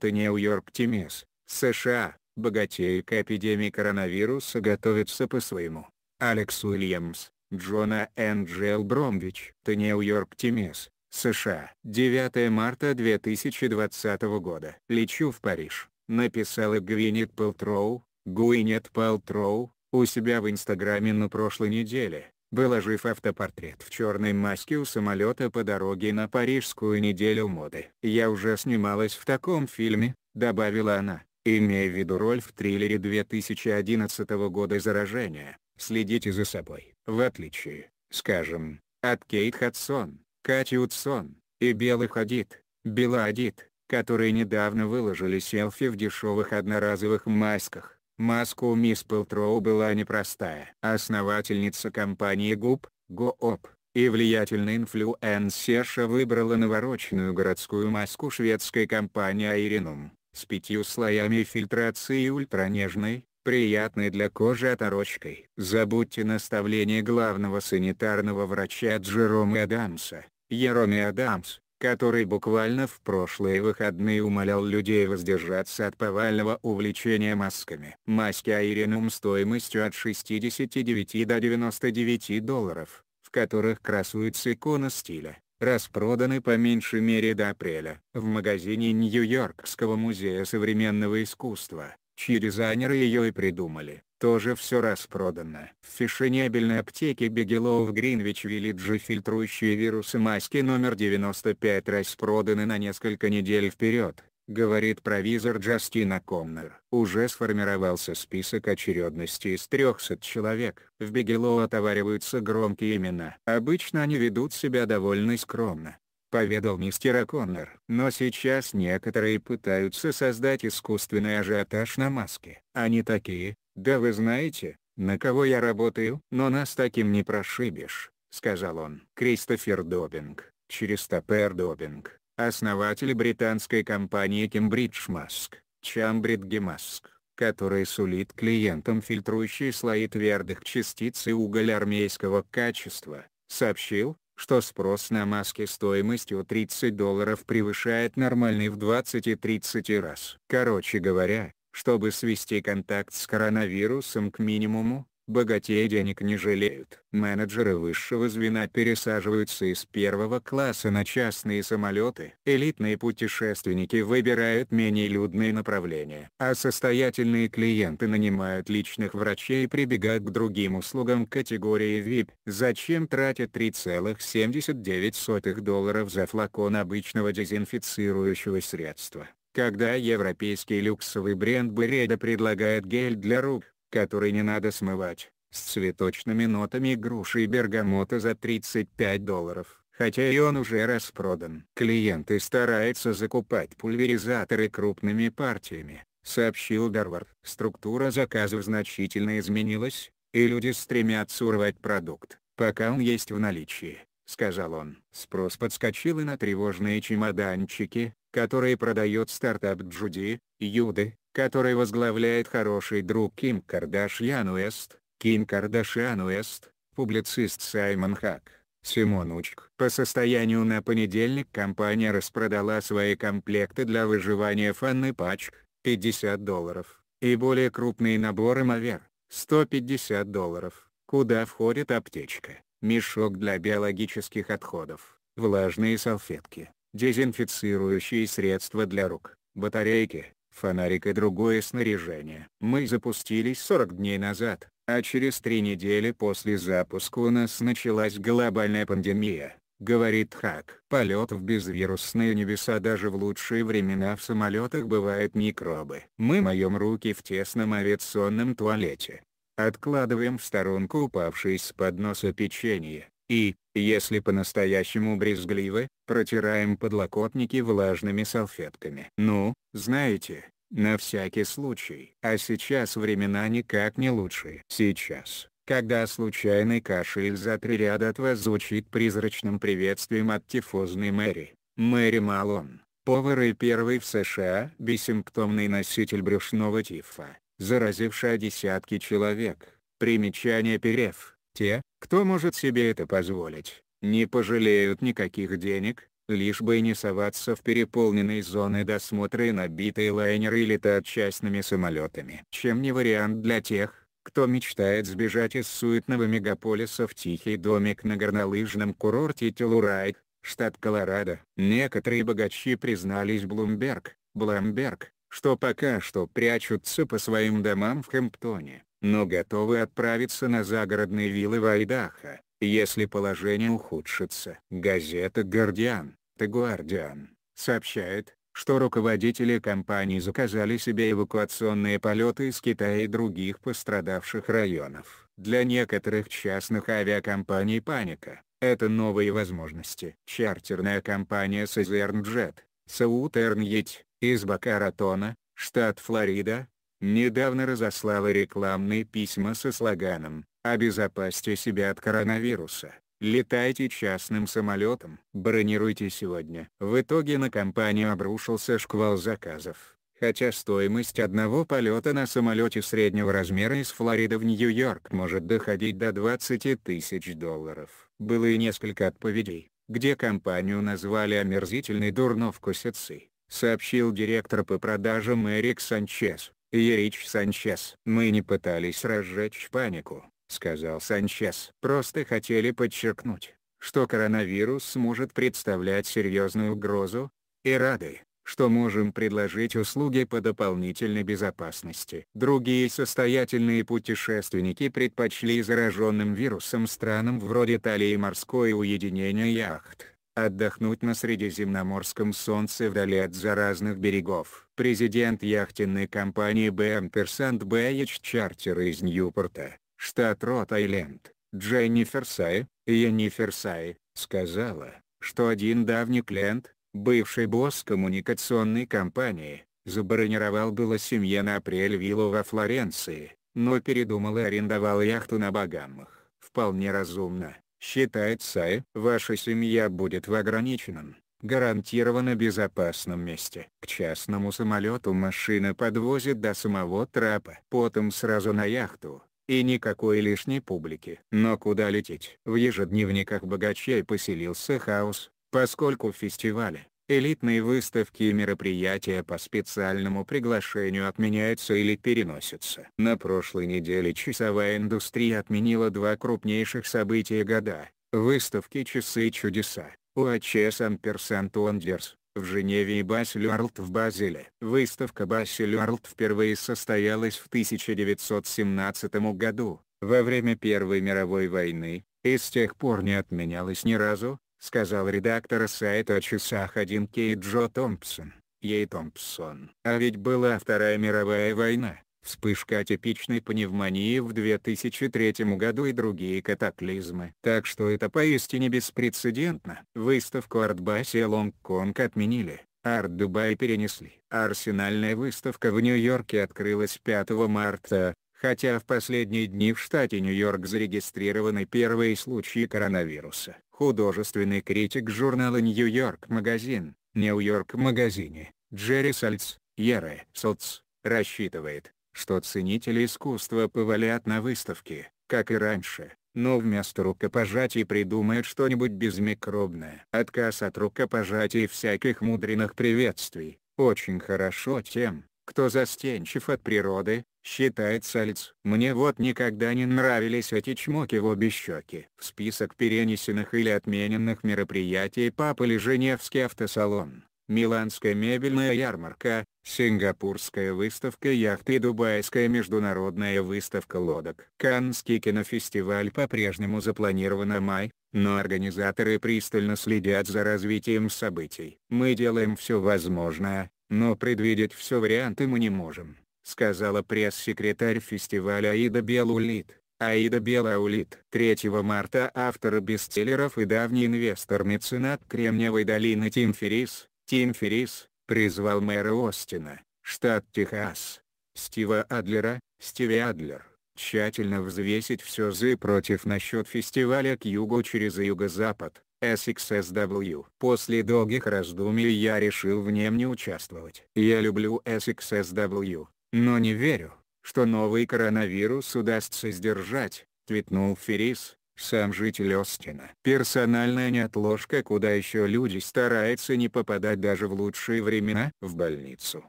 The New York Times, США, богатейка эпидемии коронавируса готовится по-своему. Алекс Уильямс, Джона Энджел Бромвич, The New York Times, США. 9 марта 2020 года. Лечу в Париж, написала Гвинет Пелтроу, Гвинет Пелтроу, у себя в Инстаграме на прошлой неделе выложив автопортрет в черной маске у самолета по дороге на Парижскую неделю моды. «Я уже снималась в таком фильме», — добавила она, имея в виду роль в триллере 2011 года «Заражение». Следите за собой. В отличие, скажем, от Кейт Хадсон, Кати Утсон, и Белы Хадид, Бела Адид, которые недавно выложили селфи в дешевых одноразовых масках. Маску мисс Пелтроу была непростая. Основательница компании ГУП, ГООП, и влиятельная инфлюенсерша выбрала навороченную городскую маску шведской компании Айринум, с пятью слоями фильтрации и ультранежной, приятной для кожи оторочкой. Забудьте наставление главного санитарного врача Джерома Адамса. Ероми Адамс, который буквально в прошлые выходные умолял людей воздержаться от повального увлечения масками. Маски Айренум стоимостью от 69 до 99 долларов, в которых красуется икона стиля, распроданы по меньшей мере до апреля. В магазине Нью-Йоркского музея современного искусства, чьи дизайнеры ее и придумали, тоже все распродано. В фешенебельной аптеке Бегелоу в Гринвич-Виллидже фильтрующие вирусы маски номер 95 распроданы на несколько недель вперед, говорит провизор Джастина Комнер. Уже сформировался список очередности из 300 человек. В Бегелоу отовариваются громкие имена. Обычно они ведут себя довольно скромно поведал мистер Коннор. Но сейчас некоторые пытаются создать искусственный ажиотаж на маске. Они такие, «Да вы знаете, на кого я работаю?» «Но нас таким не прошибешь», — сказал он. Кристофер Добинг, через Добинг, основатель британской компании Cambridge Mask, Chambrid Gemask, который сулит клиентам фильтрующие слои твердых частиц и уголь армейского качества, сообщил, что спрос на маски стоимостью 30 долларов превышает нормальный в 20 и 30 раз. Короче говоря, чтобы свести контакт с коронавирусом к минимуму, богатеи денег не жалеют. Менеджеры высшего звена пересаживаются из первого класса на частные самолеты. Элитные путешественники выбирают менее людные направления. А состоятельные клиенты нанимают личных врачей и прибегают к другим услугам категории VIP. Зачем тратят 3,79 долларов за флакон обычного дезинфицирующего средства? когда европейский люксовый бренд Береда предлагает гель для рук, который не надо смывать, с цветочными нотами груши и бергамота за 35 долларов, хотя и он уже распродан. Клиенты стараются закупать пульверизаторы крупными партиями, сообщил Дарвард. Структура заказов значительно изменилась, и люди стремятся урвать продукт, пока он есть в наличии. — сказал он. Спрос подскочил и на тревожные чемоданчики, который продает стартап Джуди, Юды, который возглавляет хороший друг Ким Кардашьян Уэст, Ким Кардашьян Уэст, публицист Саймон Хак. Симон Учк. По состоянию на понедельник компания распродала свои комплекты для выживания фанны пачк, 50 долларов, и более крупные наборы Мавер, 150 долларов, куда входит аптечка, мешок для биологических отходов, влажные салфетки, дезинфицирующие средства для рук, батарейки, фонарик и другое снаряжение. Мы запустились 40 дней назад, а через три недели после запуска у нас началась глобальная пандемия, говорит Хак. Полет в безвирусные небеса даже в лучшие времена в самолетах бывают микробы. Мы моем руки в тесном авиационном туалете. Откладываем в сторонку упавшие с подноса печенье, и, если по-настоящему брезгливы, протираем подлокотники влажными салфетками. Ну, знаете, на всякий случай. А сейчас времена никак не лучшие. Сейчас, когда случайный кашель за три ряда от вас звучит призрачным приветствием от тифозной Мэри, Мэри Малон, повар и первый в США бессимптомный носитель брюшного тифа, заразившая десятки человек. Примечание Перев. Те, кто может себе это позволить, не пожалеют никаких денег, лишь бы не соваться в переполненные зоны досмотра и набитые лайнеры летают частными самолетами. Чем не вариант для тех, кто мечтает сбежать из суетного мегаполиса в тихий домик на горнолыжном курорте Телурайк, штат Колорадо. Некоторые богачи признались Блумберг, Бламберг, что пока что прячутся по своим домам в Хэмптоне но готовы отправиться на загородные виллы в Айдахо, если положение ухудшится. Газета «Гардиан» The Guardian сообщает, что руководители компаний заказали себе эвакуационные полеты из Китая и других пострадавших районов. Для некоторых частных авиакомпаний паника. Это новые возможности. Чартерная компания Southern Jet, Southern Yet, из Бакаратона, штат Флорида, недавно разослала рекламные письма со слоганом «Обезопасьте себя от коронавируса». Летайте частным самолетом, бронируйте сегодня. В итоге на компанию обрушился шквал заказов. Хотя стоимость одного полета на самолете среднего размера из Флориды в Нью-Йорк может доходить до 20 тысяч долларов. Было и несколько отповедей, где компанию назвали омерзительной дурновкусицей, сообщил директор по продажам Эрик Санчес. «Ерич Санчес, мы не пытались разжечь панику», — сказал Санчес. «Просто хотели подчеркнуть, что коронавирус может представлять серьезную угрозу, и рады, что можем предложить услуги по дополнительной безопасности. Другие состоятельные путешественники предпочли зараженным вирусом странам вроде Талии морское уединение яхт, отдохнуть на Средиземноморском солнце вдали от заразных берегов. Президент яхтенной компании BM Persant Beach Charter из Ньюпорта, штат Рот-Айленд, Дженнифер Сай, Енифер Сай, сказала, что один давний клиент, бывший босс коммуникационной компании, забронировал было семье на апрель виллу во Флоренции, но передумал и арендовал яхту на Багамах. Вполне разумно, Считает Сай, ваша семья будет в ограниченном, гарантированно безопасном месте. К частному самолету машина подвозит до самого трапа. Потом сразу на яхту, и никакой лишней публики. Но куда лететь? В ежедневниках богачей поселился хаос, поскольку фестивали элитные выставки и мероприятия по специальному приглашению отменяются или переносятся. На прошлой неделе часовая индустрия отменила два крупнейших события года – выставки «Часы чудеса» у УАЧС Амперсант Уандерс в Женеве и Басилюарлт в Базеле. Выставка Басилюарлт впервые состоялась в 1917 году, во время Первой мировой войны, и с тех пор не отменялась ни разу, сказал редактор сайта о часах 1 Кей Джо Томпсон, Ей Томпсон. А ведь была Вторая мировая война, вспышка типичной пневмонии в 2003 году и другие катаклизмы. Так что это поистине беспрецедентно. Выставку Артбасе Лонг-Конг отменили. Арт-Дубай перенесли. Арсенальная выставка в Нью-Йорке открылась 5 марта, хотя в последние дни в штате Нью-Йорк зарегистрированы первые случаи коронавируса художественный критик журнала New York Magazine, New York Magazine, Джерри Сальц, Ере Соц, рассчитывает, что ценители искусства повалят на выставке, как и раньше, но вместо рукопожатий придумают что-нибудь безмикробное. Отказ от рукопожатий и всяких мудреных приветствий, очень хорошо тем, кто застенчив от природы, считает лиц. Мне вот никогда не нравились эти чмоки в обе щеки. В список перенесенных или отмененных мероприятий Папы Женевский автосалон, Миланская мебельная ярмарка, Сингапурская выставка яхт и Дубайская международная выставка лодок. Каннский кинофестиваль по-прежнему запланирован на май, но организаторы пристально следят за развитием событий. Мы делаем все возможное, но предвидеть все варианты мы не можем, сказала пресс-секретарь фестиваля Аида Белулит. Аида Белаулит. 3 марта автор бестселлеров и давний инвестор-меценат Кремниевой долины Тим Феррис, Тим Феррис, призвал мэра Остина, штат Техас, Стива Адлера, Стиви Адлер, тщательно взвесить все «за» и против насчет фестиваля к югу через юго-запад. SXSW. После долгих раздумий я решил в нем не участвовать. Я люблю SXSW, но не верю, что новый коронавирус удастся сдержать, твитнул Феррис, сам житель Остина. Персональная неотложка куда еще люди стараются не попадать даже в лучшие времена в больницу.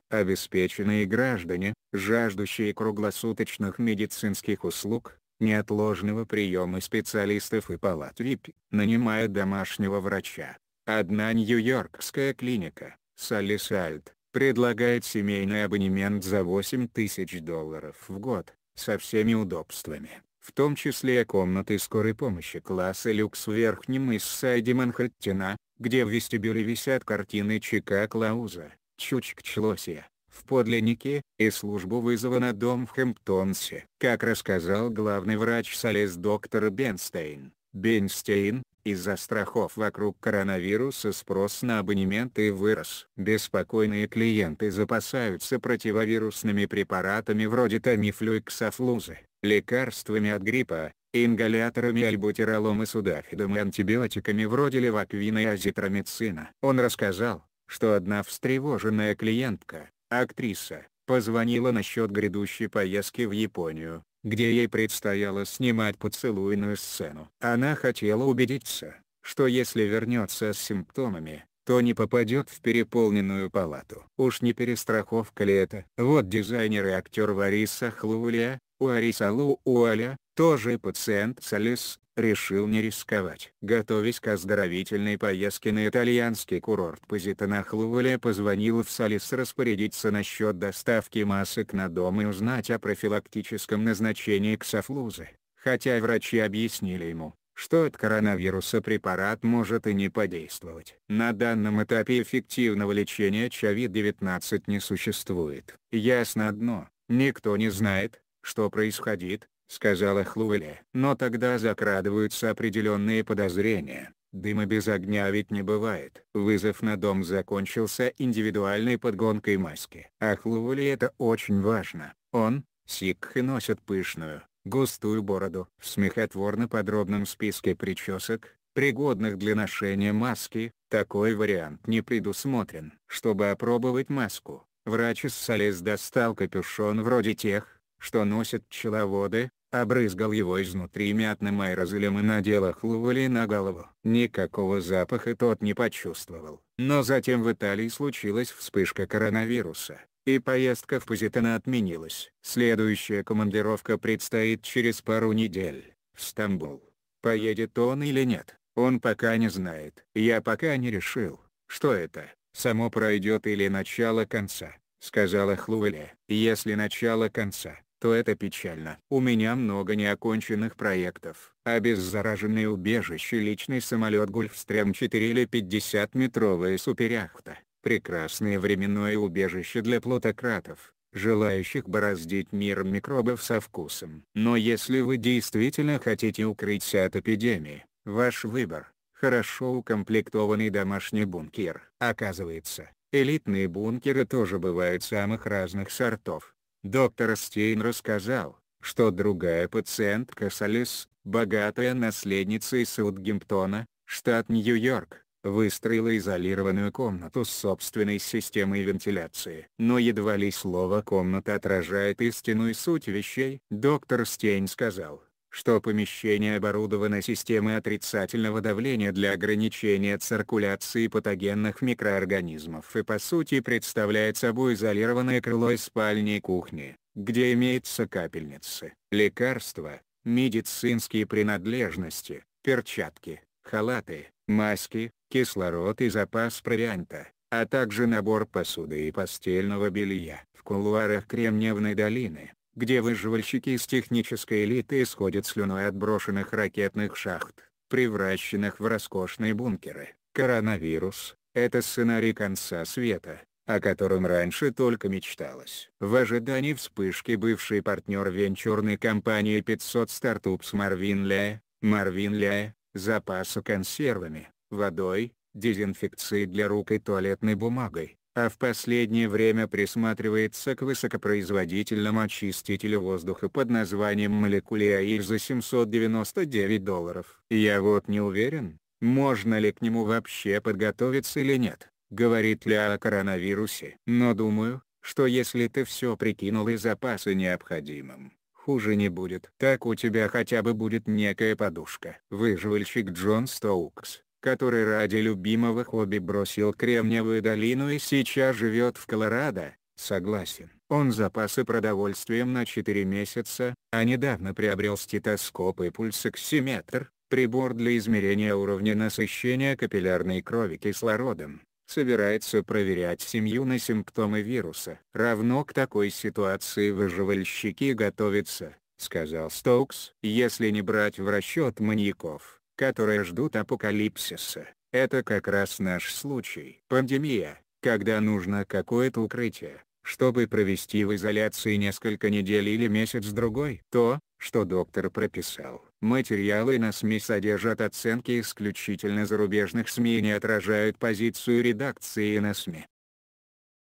Обеспеченные граждане, жаждущие круглосуточных медицинских услуг, неотложного приема специалистов и палат ВИП, нанимая домашнего врача. Одна нью-йоркская клиника, Салли Сальд, предлагает семейный абонемент за 8 тысяч долларов в год, со всеми удобствами, в том числе комнаты скорой помощи класса люкс в верхнем Иссайде Манхэттена, где в вестибюле висят картины Чика Клауза, Чучк Члосия, в подлиннике, и службу вызова на дом в Хэмптонсе. Как рассказал главный врач Солез доктор Бенстейн, Бенстейн, из-за страхов вокруг коронавируса спрос на абонементы вырос. Беспокойные клиенты запасаются противовирусными препаратами вроде Тамифлю и Ксофлузы, лекарствами от гриппа, ингаляторами альбутеролом и судафидом и антибиотиками вроде леваквина и азитромицина. Он рассказал, что одна встревоженная клиентка, Актриса позвонила насчет грядущей поездки в Японию, где ей предстояло снимать поцелуйную сцену. Она хотела убедиться, что если вернется с симптомами, то не попадет в переполненную палату. Уж не перестраховка ли это? Вот дизайнер и актер Вариса Хлуля, Уариса Лууаля, тоже пациент Салис решил не рисковать. Готовясь к оздоровительной поездке на итальянский курорт Позитонахлувале позвонил в Салис распорядиться насчет доставки масок на дом и узнать о профилактическом назначении ксофлузы, хотя врачи объяснили ему, что от коронавируса препарат может и не подействовать. На данном этапе эффективного лечения ЧАВИ-19 не существует. Ясно одно, никто не знает, что происходит, сказала Хлуэля. Но тогда закрадываются определенные подозрения. Дыма без огня ведь не бывает. Вызов на дом закончился индивидуальной подгонкой маски. А Хлуэли это очень важно. Он, сикхи носят пышную, густую бороду. В смехотворно подробном списке причесок, пригодных для ношения маски, такой вариант не предусмотрен. Чтобы опробовать маску, врач из Солез достал капюшон вроде тех, что носят пчеловоды, обрызгал его изнутри мятным аэрозолем и надел охлували на голову. Никакого запаха тот не почувствовал. Но затем в Италии случилась вспышка коронавируса, и поездка в Позитано отменилась. Следующая командировка предстоит через пару недель, в Стамбул. Поедет он или нет, он пока не знает. Я пока не решил, что это, само пройдет или начало конца, сказала Хлуэле. Если начало конца, то это печально. У меня много неоконченных проектов. Обеззараженные убежище личный самолет Гульфстрем 4 или 50-метровая суперяхта. Прекрасное временное убежище для плутократов, желающих бороздить мир микробов со вкусом. Но если вы действительно хотите укрыться от эпидемии, ваш выбор – хорошо укомплектованный домашний бункер. Оказывается, элитные бункеры тоже бывают самых разных сортов. Доктор Стейн рассказал, что другая пациентка Салис, богатая наследница из Саутгемптона, штат Нью-Йорк, выстроила изолированную комнату с собственной системой вентиляции. Но едва ли слово «комната» отражает истинную суть вещей. Доктор Стейн сказал, что помещение оборудовано системой отрицательного давления для ограничения циркуляции патогенных микроорганизмов и по сути представляет собой изолированное крыло из спальни и кухни, где имеются капельницы, лекарства, медицинские принадлежности, перчатки, халаты, маски, кислород и запас провианта, а также набор посуды и постельного белья. В кулуарах Кремниевой долины, где выживальщики из технической элиты исходят слюной от брошенных ракетных шахт, превращенных в роскошные бункеры. Коронавирус — это сценарий конца света, о котором раньше только мечталось. В ожидании вспышки бывший партнер венчурной компании 500 Startups Марвин Ля, Марвин Ля, запаса консервами, водой, дезинфекции для рук и туалетной бумагой, а в последнее время присматривается к высокопроизводительному очистителю воздуха под названием молекулия и за 799 долларов. Я вот не уверен, можно ли к нему вообще подготовиться или нет, говорит ли о коронавирусе. Но думаю, что если ты все прикинул и запасы необходимым, хуже не будет. Так у тебя хотя бы будет некая подушка. Выживальщик Джон Стоукс который ради любимого хобби бросил Кремниевую долину и сейчас живет в Колорадо, согласен. Он запасы продовольствием на 4 месяца, а недавно приобрел стетоскоп и пульсоксиметр, прибор для измерения уровня насыщения капиллярной крови кислородом собирается проверять семью на симптомы вируса. Равно к такой ситуации выживальщики готовятся, сказал Стоукс. Если не брать в расчет маньяков, которые ждут апокалипсиса, это как раз наш случай. Пандемия, когда нужно какое-то укрытие, чтобы провести в изоляции несколько недель или месяц-другой. То, что доктор прописал. Материалы на СМИ содержат оценки исключительно зарубежных СМИ и не отражают позицию редакции на СМИ.